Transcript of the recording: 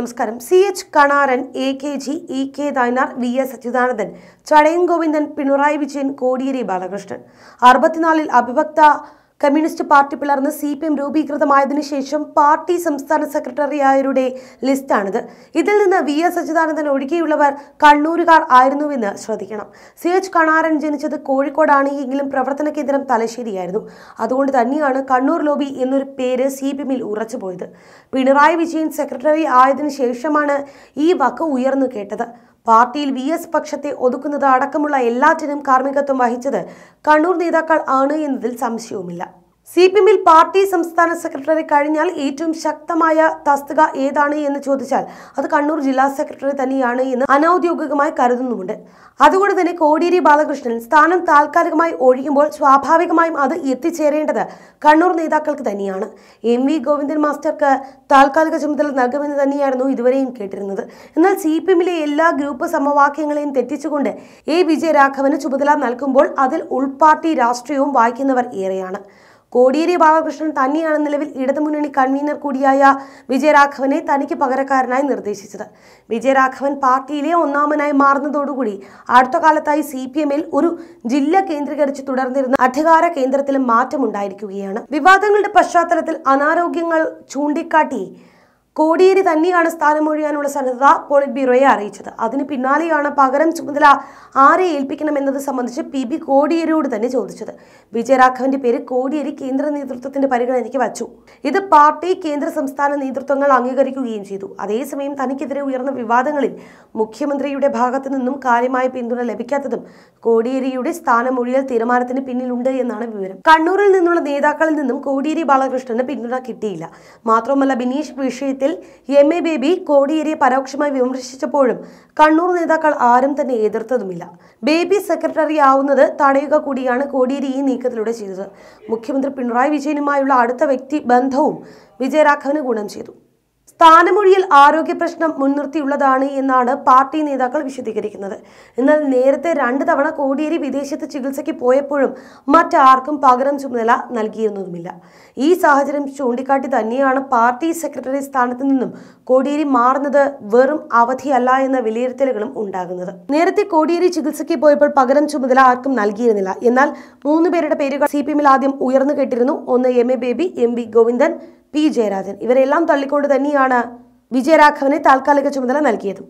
നമസ്കാരം C H Kanaran A K G E K Nayanar V S Achuthanandan Chadayan Govindan Pinarayi Vijayan Kodiyeri Balakrishnan അറുപത്തിനാലിൽ അഭിഭക്ത കമ്മ്യൂണിസ്റ്റ് പാർട്ടി പിളർന്ന് സി പി എം രൂപീകൃതമായതിനു ശേഷം പാർട്ടി സംസ്ഥാന സെക്രട്ടറിയായവരുടെ ലിസ്റ്റാണിത് ഇതിൽ നിന്ന് വി എസ് അച്യുതാനന്ദൻ ഒഴികെയുള്ളവർ കണ്ണൂരുകാർ ആയിരുന്നുവെന്ന് ശ്രദ്ധിക്കണം സി എച്ച് കണാരൻ ജനിച്ചത് കോഴിക്കോടാണ് എങ്കിലും പ്രവർത്തന കേന്ദ്രം തലശ്ശേരിയായിരുന്നു അതുകൊണ്ട് തന്നെയാണ് കണ്ണൂർ ലോബി എന്നൊരു പേര് സി പി എമ്മിൽ ഉറച്ചുപോയത് പിണറായി വിജയൻ സെക്രട്ടറി ആയതിനു ശേഷമാണ് ഈ വക്ക് ഉയർന്നു കേട്ടത് പാർട്ടിയിൽ വി എസ് പക്ഷത്തെ ഒതുക്കുന്നത് അടക്കമുള്ള എല്ലാറ്റിനും കാർമ്മികത്വം വഹിച്ചത് കണ്ണൂർ നേതാക്കൾ ആണ് എന്നതിൽ സംശയവുമില്ല സി പി എമ്മിൽ പാർട്ടി സംസ്ഥാന സെക്രട്ടറി കഴിഞ്ഞാൽ ഏറ്റവും ശക്തമായ തസ്തിക ഏതാണ് എന്ന് ചോദിച്ചാൽ അത് കണ്ണൂർ ജില്ലാ സെക്രട്ടറി തന്നെയാണ് എന്ന് അനൌദ്യോഗികമായി കരുതുന്നുമുണ്ട് അതുകൊണ്ട് തന്നെ കോടിയേരി ബാലകൃഷ്ണൻ സ്ഥാനം താൽക്കാലികമായി ഒഴിയുമ്പോൾ സ്വാഭാവികമായും അത് എത്തിച്ചേരേണ്ടത് കണ്ണൂർ നേതാക്കൾക്ക് തന്നെയാണ് എം വി ഗോവിന്ദൻ മാസ്റ്റർക്ക് താൽക്കാലിക ചുമതല നൽകുമെന്ന് തന്നെയായിരുന്നു ഇതുവരെയും കേട്ടിരുന്നത് എന്നാൽ സി പി എമ്മിലെ എല്ലാ ഗ്രൂപ്പ് സമവാക്യങ്ങളെയും തെറ്റിച്ചുകൊണ്ട് എ വിജയരാഘവന് ചുമതല നൽകുമ്പോൾ അതിൽ ഉൾപാർട്ടി രാഷ്ട്രീയവും വായിക്കുന്നവർ ഏറെയാണ് കോടിയേരി ബാലകൃഷ്ണൻ തന്നെയാണ് നിലവിൽ ഇടതുമുന്നണി കൺവീനർ കൂടിയായ വിജയരാഘവനെ തനിക്ക് പകരക്കാരനായി നിർദ്ദേശിച്ചത് വിജയരാഘവൻ പാർട്ടിയിലെ ഒന്നാമനായി മാറുന്നതോടുകൂടി അടുത്ത കാലത്തായി സി പി എമ്മിൽ ഒരു ജില്ല കേന്ദ്രീകരിച്ച് തുടർന്നിരുന്ന അധികാര കേന്ദ്രത്തിലും മാറ്റമുണ്ടായിരിക്കുകയാണ് വിവാദങ്ങളുടെ പശ്ചാത്തലത്തിൽ അനാരോഗ്യങ്ങൾ ചൂണ്ടിക്കാട്ടി കോടിയേരി തന്നെയാണ് സ്ഥാനമൊഴിയാനുള്ള സന്നദ്ധത പോളിറ്റ് ബ്യൂറോയെ അറിയിച്ചത് അതിന് പിന്നാലെയാണ് പകരം ചുമതല ആരെ ഏൽപ്പിക്കണമെന്നത് സംബന്ധിച്ച് പി ബി കോടിയേരിയോട് തന്നെ ചോദിച്ചത് വിജയരാഘവന്റെ പേര് കോടിയേരി കേന്ദ്ര നേതൃത്വത്തിന്റെ പരിഗണനയ്ക്ക് വച്ചു ഇത് പാർട്ടി കേന്ദ്ര സംസ്ഥാന നേതൃത്വങ്ങൾ അംഗീകരിക്കുകയും ചെയ്തു അതേസമയം തനിക്കെതിരെ ഉയർന്ന വിവാദങ്ങളിൽ മുഖ്യമന്ത്രിയുടെ ഭാഗത്തു നിന്നും കാര്യമായ പിന്തുണ ലഭിക്കാത്തതും കോടിയേരിയുടെ ഒഴിയൽ തീരുമാനത്തിന് പിന്നിലുണ്ട് എന്നാണ് വിവരം കണ്ണൂരിൽ നിന്നുള്ള നേതാക്കളിൽ നിന്നും കോടിയേരി ബാലകൃഷ്ണന് പിന്തുണ കിട്ടിയില്ല മാത്രമല്ല ബിനീഷ് വിഷയത്തിൽ കേസിൽ എം എ ബേബി കോടിയേരിയെ പരോക്ഷമായി വിമർശിച്ചപ്പോഴും കണ്ണൂർ നേതാക്കൾ ആരും തന്നെ എതിർത്തതുമില്ല ബേബി സെക്രട്ടറി ആവുന്നത് തടയുക കൂടിയാണ് കോടിയേരി ഈ നീക്കത്തിലൂടെ ചെയ്തത് മുഖ്യമന്ത്രി പിണറായി വിജയനുമായുള്ള അടുത്ത വ്യക്തി ബന്ധവും വിജയരാഘവന് ഗുണം ചെയ്തു സ്ഥാനമൊഴിയിൽ ആരോഗ്യ പ്രശ്നം മുൻനിർത്തിയുള്ളതാണ് എന്നാണ് പാർട്ടി നേതാക്കൾ വിശദീകരിക്കുന്നത് എന്നാൽ നേരത്തെ രണ്ട് തവണ കോടിയേരി വിദേശത്ത് ചികിത്സയ്ക്ക് പോയപ്പോഴും മറ്റാർക്കും പകരം ചുമതല നൽകിയിരുന്നതുമില്ല ഈ സാഹചര്യം ചൂണ്ടിക്കാട്ടി തന്നെയാണ് പാർട്ടി സെക്രട്ടറി സ്ഥാനത്ത് നിന്നും കോടിയേരി മാറുന്നത് വെറും അവധിയല്ല എന്ന വിലയിരുത്തലുകളും ഉണ്ടാകുന്നത് നേരത്തെ കോടിയേരി ചികിത്സയ്ക്ക് പോയപ്പോൾ പകരം ചുമതല ആർക്കും നൽകിയിരുന്നില്ല എന്നാൽ മൂന്ന് പേരുടെ പേരുകൾ സി പി എമ്മിൽ ആദ്യം ഉയർന്നു കേട്ടിരുന്നു ഒന്ന് M A Baby M V Govindan P Jayarajan ഇവരെല്ലാം തള്ളിക്കൊണ്ട് തന്നെയാണ് വിജയരാഘവന് താൽക്കാലിക ചുമതല നൽകിയതും